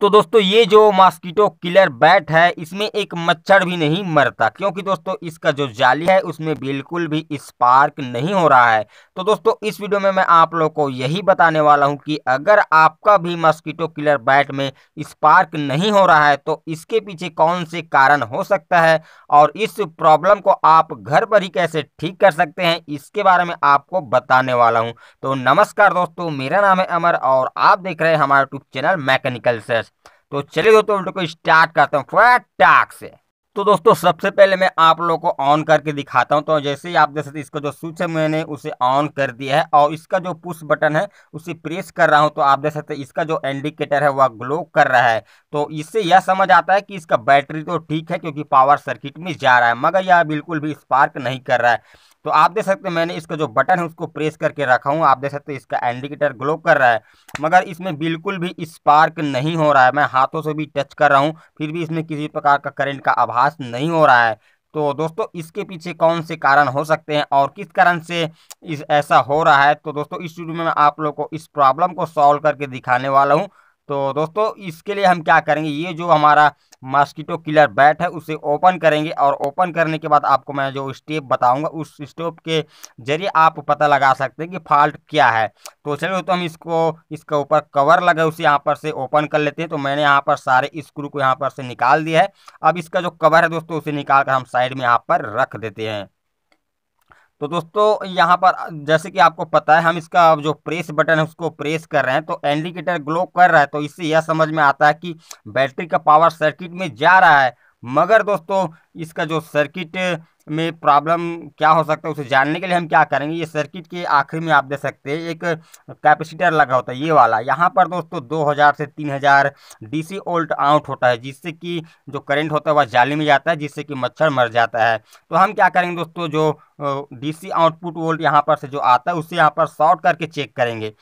तो दोस्तों ये जो मॉस्किटो किलर बैट है इसमें एक मच्छर भी नहीं मरता क्योंकि दोस्तों इसका जो जाली है उसमें बिल्कुल भी स्पार्क नहीं हो रहा है तो दोस्तों इस वीडियो में मैं आप लोगों को यही बताने वाला हूं कि अगर आपका भी मॉस्किटो किलर बैट में स्पार्क नहीं हो रहा है तो इसके पीछे कौन से कारण हो सकता है और इस प्रॉब्लम को आप घर पर ही कैसे ठीक कर सकते हैं इसके बारे में आपको बताने वाला हूँ तो नमस्कार दोस्तों मेरा नाम है अमर और आप देख रहे हैं हमारा यूट्यूब चैनल मैकेनिकल सर्च तो चलिए दोस्तों वीडियो को स्टार्ट करता हूँ फटाक से तो दोस्तों सबसे पहले मैं आप लोगों को ऑन करके दिखाता हूं तो जैसे ही आप देख सकते इसका जो स्विच है मैंने उसे ऑन कर दिया है और इसका जो पुश बटन है उसे प्रेस कर रहा हूं तो आप देख सकते हैं इसका जो इंडिकेटर है वह ग्लो कर रहा है तो इससे यह समझ आता है कि इसका बैटरी तो ठीक है क्योंकि पावर सर्किट में जा रहा है मगर यह बिल्कुल भी स्पार्क नहीं कर रहा है तो आप देख सकते हैं मैंने इसका जो बटन है उसको प्रेस करके रखा हूँ आप देख सकते हैं इसका इंडिकेटर ग्लो कर रहा है मगर इसमें बिल्कुल भी स्पार्क नहीं हो रहा है मैं हाथों से भी टच कर रहा हूँ फिर भी इसमें किसी प्रकार का करंट का आभास नहीं हो रहा है तो दोस्तों इसके पीछे कौन से कारण हो सकते हैं और किस कारण से इस ऐसा हो रहा है तो दोस्तों इस वीडियो में मैं आप लोग को इस प्रॉब्लम को सॉल्व करके दिखाने वाला हूँ तो दोस्तों इसके लिए हम क्या करेंगे ये जो हमारा मॉस्किटो किलर बैट है उसे ओपन करेंगे और ओपन करने के बाद आपको मैं जो स्टेप बताऊंगा उस स्टेप के जरिए आप पता लगा सकते हैं कि फॉल्ट क्या है तो चलिए तो हम इसको इसका ऊपर कवर लगे उसे यहाँ पर से ओपन कर लेते हैं तो मैंने यहाँ पर सारे स्क्रू को यहाँ पर से निकाल दिया है अब इसका जो कवर है दोस्तों उसे निकाल कर हम साइड में यहाँ पर रख देते हैं तो दोस्तों यहाँ पर जैसे कि आपको पता है हम इसका जो प्रेस बटन है उसको प्रेस कर रहे हैं तो इंडिकेटर ग्लो कर रहा है तो इससे यह समझ में आता है कि बैटरी का पावर सर्किट में जा रहा है मगर दोस्तों इसका जो सर्किट में प्रॉब्लम क्या हो सकता है उसे जानने के लिए हम क्या करेंगे ये सर्किट के आखिर में आप देख सकते हैं एक कैपेसिटर लगा होता है ये वाला यहाँ पर दोस्तों 2000 से 3000 डीसी वोल्ट आउट होता है जिससे कि जो करंट होता है वह जाली में जाता है जिससे कि मच्छर मर जाता है तो हम क्या करेंगे दोस्तों जो डी आउटपुट वोल्ट यहाँ पर से जो आता है उसे यहाँ पर शॉर्ट करके चेक करेंगे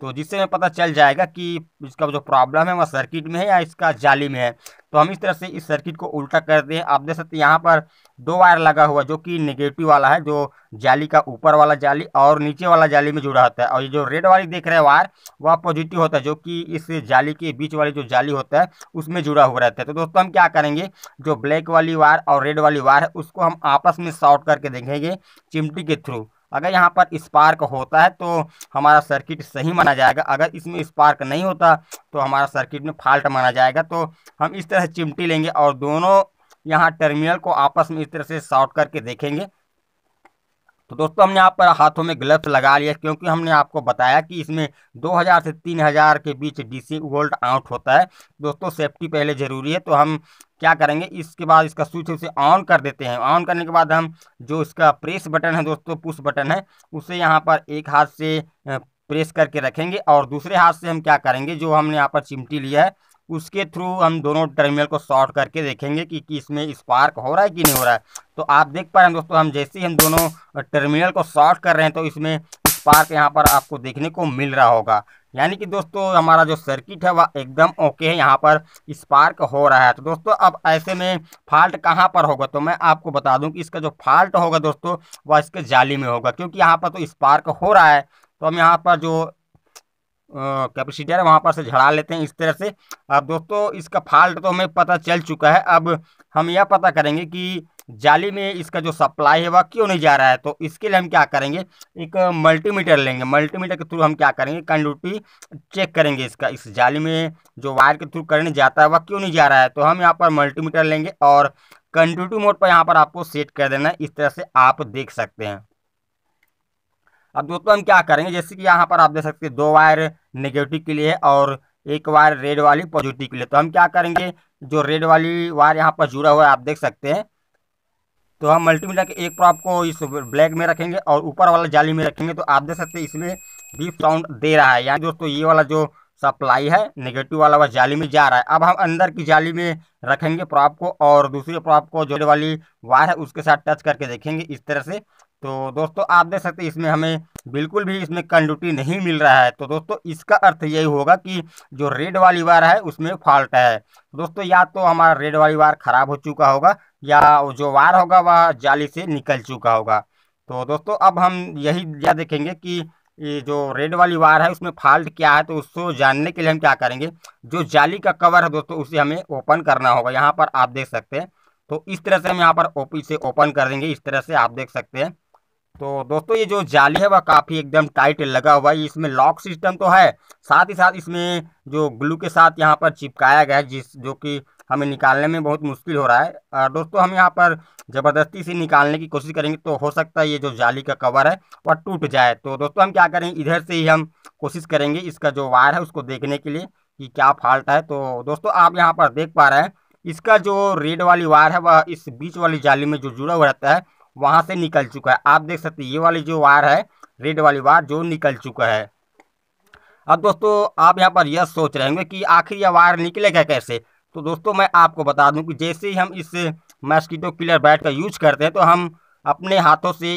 तो जिससे हमें पता चल जाएगा कि इसका जो प्रॉब्लम है वह सर्किट में है या इसका जाली में है तो हम इस तरह से इस सर्किट को उल्टा कर दें आप देख सकते हैं यहाँ पर दो वायर लगा हुआ जो कि नेगेटिव वाला है जो जाली का ऊपर वाला जाली और नीचे वाला जाली में जुड़ा होता है और ये जो रेड वाली देख रहे हैं वायर वह पॉजिटिव होता है जो कि इस जाली के बीच वाली जो जाली होता है उसमें जुड़ा हुआ रहता है तो दोस्तों हम क्या करेंगे जो ब्लैक वाली वायर और रेड वाली वायर है उसको हम आपस में शॉर्ट करके देखेंगे चिमटी के थ्रू अगर यहाँ पर स्पार्क होता है तो हमारा सर्किट सही माना जाएगा अगर इसमें स्पार्क नहीं होता तो हमारा सर्किट में फॉल्ट माना जाएगा तो हम इस तरह से चिमटी लेंगे और दोनों यहाँ टर्मिनल को आपस में इस तरह से शॉर्ट करके देखेंगे दोस्तों हमने यहाँ पर हाथों में ग्लव्स लगा लिया क्योंकि हमने आपको बताया कि इसमें 2000 से 3000 के बीच डीसी वोल्ट आउट होता है दोस्तों सेफ्टी पहले ज़रूरी है तो हम क्या करेंगे इसके बाद इसका स्विच उसे ऑन कर देते हैं ऑन करने के बाद हम जो इसका प्रेस बटन है दोस्तों पुश बटन है उसे यहाँ पर एक हाथ से प्रेस करके रखेंगे और दूसरे हाथ से हम क्या करेंगे जो हमने यहाँ पर चिमटी लिया है उसके थ्रू हम दोनों टर्मिनल को शॉर्ट करके देखेंगे कि, इसमें स्पार्क हो रहा है कि नहीं हो रहा है तो आप देख पा रहे हैं दोस्तों हम जैसे ही हम दोनों टर्मिनल को शॉर्ट कर रहे हैं तो इसमें स्पार्क यहाँ पर आपको देखने को मिल रहा होगा यानी कि दोस्तों हमारा जो सर्किट है वह एकदम ओके है यहाँ पर स्पार्क हो रहा है तो दोस्तों अब ऐसे में फॉल्ट कहाँ पर होगा तो मैं आपको बता दूं कि इसका जो फॉल्ट होगा दोस्तों वह इसके जाली में होगा क्योंकि यहाँ पर तो स्पार्क हो रहा है तो हम यहाँ पर जो कैपेसिटर है वहाँ पर से झड़ा लेते हैं इस तरह से अब दोस्तों इसका फॉल्ट तो हमें पता चल चुका है अब हम यह पता करेंगे कि जाली में इसका जो सप्लाई है वह क्यों नहीं जा रहा है तो इसके लिए हम क्या करेंगे एक मल्टीमीटर लेंगे मल्टीमीटर के थ्रू हम क्या करेंगे कंडूटी चेक करेंगे इसका इस जाली में जो वायर के थ्रू करंट जाता है वह क्यों नहीं जा रहा है तो हम यहाँ पर मल्टीमीटर लेंगे और कंडक्टिविटी मोड पर यहाँ पर आपको सेट कर देना है इस तरह से आप देख सकते हैं अब दोस्तों हम क्या करेंगे जैसे कि यहाँ पर आप देख सकते हैं दो वायर नेगेटिव के लिए और एक वायर रेड वाली पॉजिटिव के लिए तो हम क्या करेंगे जो रेड वाली वायर यहाँ पर जुड़ा हुआ है आप देख सकते हैं तो हम मल्टीमीटर के एक प्रॉप को इस ब्लैक में रखेंगे और ऊपर वाला जाली में रखेंगे तो आप देख सकते हैं इसमें बीप साउंड दे रहा है यानी दोस्तों ये वाला जो सप्लाई है नेगेटिव वाला वह जाली में जा रहा है अब हम अंदर की जाली में रखेंगे प्रॉप को और दूसरे प्रॉप को जो वाली वायर है उसके साथ टच करके देखेंगे इस तरह से तो दोस्तों आप देख सकते हैं इसमें हमें बिल्कुल भी इसमें कंडूटी नहीं मिल रहा है तो दोस्तों इसका अर्थ यही होगा कि जो रेड वाली वार है उसमें फॉल्ट है दोस्तों या तो हमारा रेड वाली वार खराब हो चुका होगा या जो वार होगा वह जाली से निकल चुका होगा तो दोस्तों अब हम यही यह देखेंगे कि ये जो रेड वाली वायर है उसमें फॉल्ट क्या है तो उसको जानने के लिए हम क्या करेंगे जो जाली का कवर है दोस्तों उसे हमें ओपन करना होगा यहाँ पर आप देख सकते हैं तो इस तरह से हम यहाँ पर ओपी से ओपन कर देंगे इस तरह से आप देख सकते हैं तो दोस्तों ये जो जाली है वह काफ़ी एकदम टाइट लगा हुआ है इसमें लॉक सिस्टम तो है साथ ही साथ इसमें जो ग्लू के साथ यहाँ पर चिपकाया गया है जिस जो कि हमें निकालने में बहुत मुश्किल हो रहा है और दोस्तों हम यहाँ पर ज़बरदस्ती से निकालने की कोशिश करेंगे तो हो सकता है ये जो जाली का कवर है वह टूट जाए तो दोस्तों हम क्या करेंगे इधर से ही हम कोशिश करेंगे इसका जो वायर है उसको देखने के लिए कि क्या फॉल्ट है तो दोस्तों आप यहाँ पर देख पा रहे हैं इसका जो रेड वाली वायर है वह इस बीच वाली जाली में जो जुड़ा हुआ रहता है वहाँ से निकल चुका है आप देख सकते हैं ये वाली जो वायर है रेड वाली वायर जो निकल चुका है अब दोस्तों आप यहाँ पर यह सोच रहे होंगे कि आखिर यह वायर निकलेगा कैसे तो दोस्तों मैं आपको बता दूं कि जैसे ही हम इस मस्कीटो किलर बैट का यूज करते हैं तो हम अपने हाथों से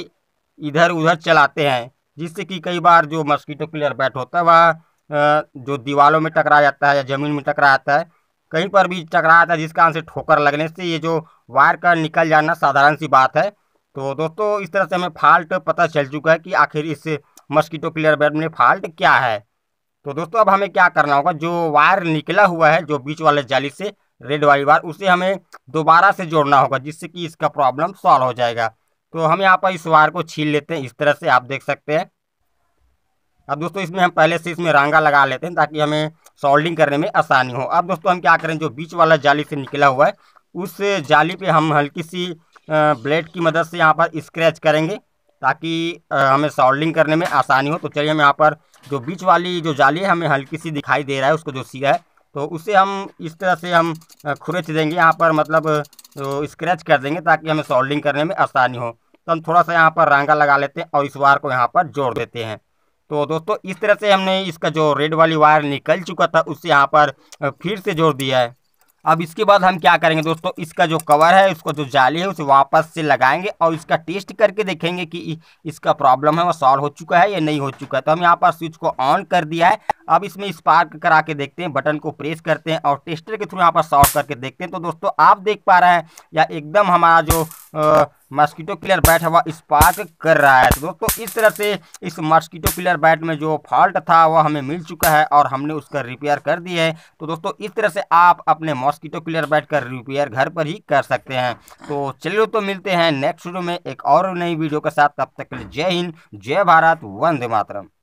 इधर उधर चलाते हैं जिससे कि कई बार जो मस्कीटो किलर बैट होता है वह जो दीवारों में टकरा जाता है या ज़मीन में टकरा जाता है कहीं पर भी टकरा जाता है जिस कारण से ठोकर लगने से ये जो वायर का निकल जाना साधारण सी बात है तो दोस्तों इस तरह से हमें फाल्ट पता चल चुका है कि आखिर इस मस्कीटो क्लियर बैड में फाल्ट क्या है तो दोस्तों अब हमें क्या करना होगा जो वायर निकला हुआ है जो बीच वाले जाली से रेड वाली वायर उसे हमें दोबारा से जोड़ना होगा जिससे कि इसका प्रॉब्लम सॉल्व हो जाएगा तो हम यहाँ पर इस वायर को छील लेते हैं इस तरह से आप देख सकते हैं अब दोस्तों इसमें हम पहले से इसमें रांगा लगा लेते हैं ताकि हमें सोल्डिंग करने में आसानी हो अब दोस्तों हम क्या करें जो बीच वाला जाली से निकला हुआ है उस जाली पर हम हल्की सी ब्लेड की मदद से यहाँ पर स्क्रैच करेंगे ताकि हमें सॉल्डिंग करने में आसानी हो तो चलिए हम यहाँ पर जो बीच वाली जो जाली है हमें हल्की सी दिखाई दे रहा है उसको जो सिया है तो उसे हम इस तरह से हम खुरच देंगे यहाँ पर मतलब स्क्रैच कर देंगे ताकि हमें सॉल्डिंग करने में आसानी हो तो हम थोड़ा सा यहाँ पर रंगा लगा लेते हैं और इस वायर को यहाँ पर जोड़ देते हैं तो दोस्तों इस तरह से हमने इसका जो रेड वाली वायर निकल चुका था उससे यहाँ पर फिर से जोड़ दिया है अब इसके बाद हम क्या करेंगे दोस्तों इसका जो कवर है उसको जो जाली है उसे वापस से लगाएंगे और इसका टेस्ट करके देखेंगे कि इसका प्रॉब्लम है वो सॉल्व हो चुका है या नहीं हो चुका है तो हम यहाँ पर स्विच को ऑन कर दिया है अब इसमें स्पार्क करा के देखते हैं बटन को प्रेस करते हैं और टेस्टर के थ्रू यहाँ पर शॉर्ट करके देखते हैं तो दोस्तों आप देख पा रहे हैं या एकदम हमारा जो आ, मस्कीटो किलर बैट है वह स्पार्क कर रहा है तो दोस्तों इस तरह से इस मस्कीटो किलर बैट में जो फॉल्ट था वह हमें मिल चुका है और हमने उसका रिपेयर कर दिया है तो दोस्तों इस तरह से आप अपने मॉस्किटो किलर बैट का रिपेयर घर पर ही कर सकते हैं तो चलिए तो मिलते हैं नेक्स्ट वीडियो में एक और नई वीडियो के साथ तब तक के लिए जय हिंद जय भारत वंदे मातरम